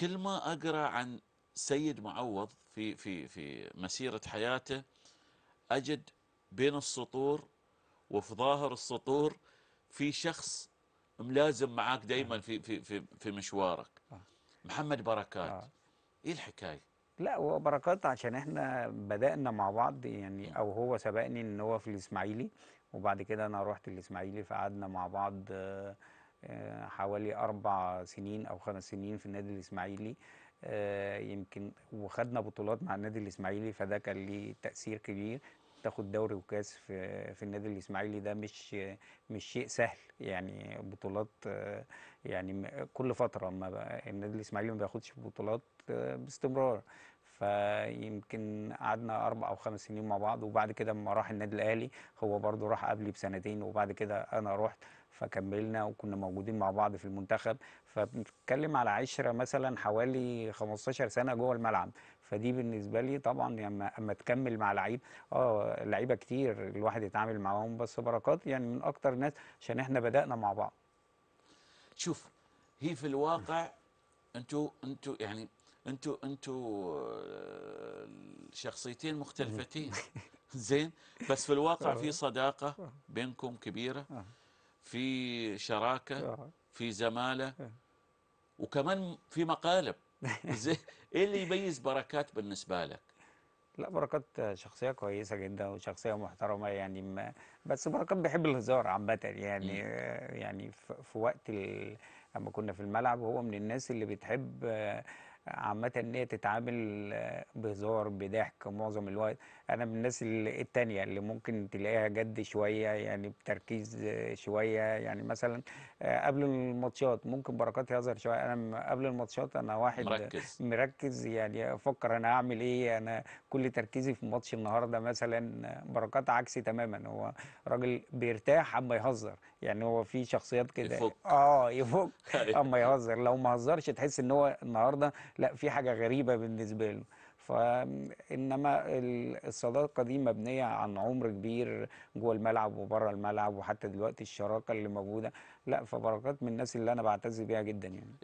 كل ما أقرأ عن سيد معوض في, في, في مسيرة حياته أجد بين السطور وفي ظاهر السطور في شخص ملازم معاك دايما آه. في, في, في, في مشوارك آه. محمد بركات آه. إيه الحكاية لا وبركات عشان احنا بدأنا مع بعض يعني او هو سبقني ان هو في الاسماعيلي وبعد كده انا رحت الاسماعيلي فقعدنا مع بعض آه آه، حوالي أربع سنين أو خمس سنين في النادي الإسماعيلي آه، يمكن وخدنا بطولات مع النادي الإسماعيلي فده كان ليه تأثير كبير تاخد دوري وكاس في في النادي الاسماعيلي ده مش مش شيء سهل يعني بطولات آه، يعني كل فتره ما النادي الاسماعيلي ما بياخدش بطولات باستمرار فيمكن قعدنا اربع او خمس سنين مع بعض وبعد كده لما راح النادي الاهلي هو برضه راح قبلي بسنتين وبعد كده انا رحت فكملنا وكنا موجودين مع بعض في المنتخب فبنتكلم على عشره مثلا حوالي 15 سنه جوه الملعب فدي بالنسبه لي طبعا لما اما تكمل مع لعيب اه لعيبه كتير الواحد يتعامل معاهم بس بركات يعني من اكتر ناس عشان احنا بدانا مع بعض شوف هي في الواقع انتوا انتوا يعني انتوا انتوا آه، شخصيتين مختلفتين زين بس في الواقع في آه. صداقه آه. بينكم كبيره في شراكه في زماله وكمان في مقالب زين ايه اللي يميز بركات بالنسبه لك؟ لا بركات شخصية كويسة جدا وشخصية محترمة يعني ما بس بركات بيحب الهزار عامة يعني يعني في وقت لما كنا في الملعب هو من الناس اللي بتحب عامة ان هي تتعامل آه، بهزار بضحك معظم الوقت انا من الناس التانية اللي ممكن تلاقيها جد شوية يعني بتركيز آه، شوية يعني مثلا آه، قبل الماتشات ممكن بركات يظهر شوية انا قبل الماتشات انا واحد مركز, مركز يعني افكر انا هعمل ايه انا كل تركيزي في ماتش النهاردة مثلا بركات عكسي تماما هو راجل بيرتاح اما يهزر يعني هو في شخصيات كده يفك اه يفك أيوه. اما يهزر لو ما هزرش تحس ان هو النهارده لا في حاجه غريبه بالنسبه له فانما الصداقه دي مبنيه عن عمر كبير جوه الملعب وبره الملعب وحتى دلوقتي الشراكه اللي موجوده لا فبركات من الناس اللي انا بعتز بيها جدا يعني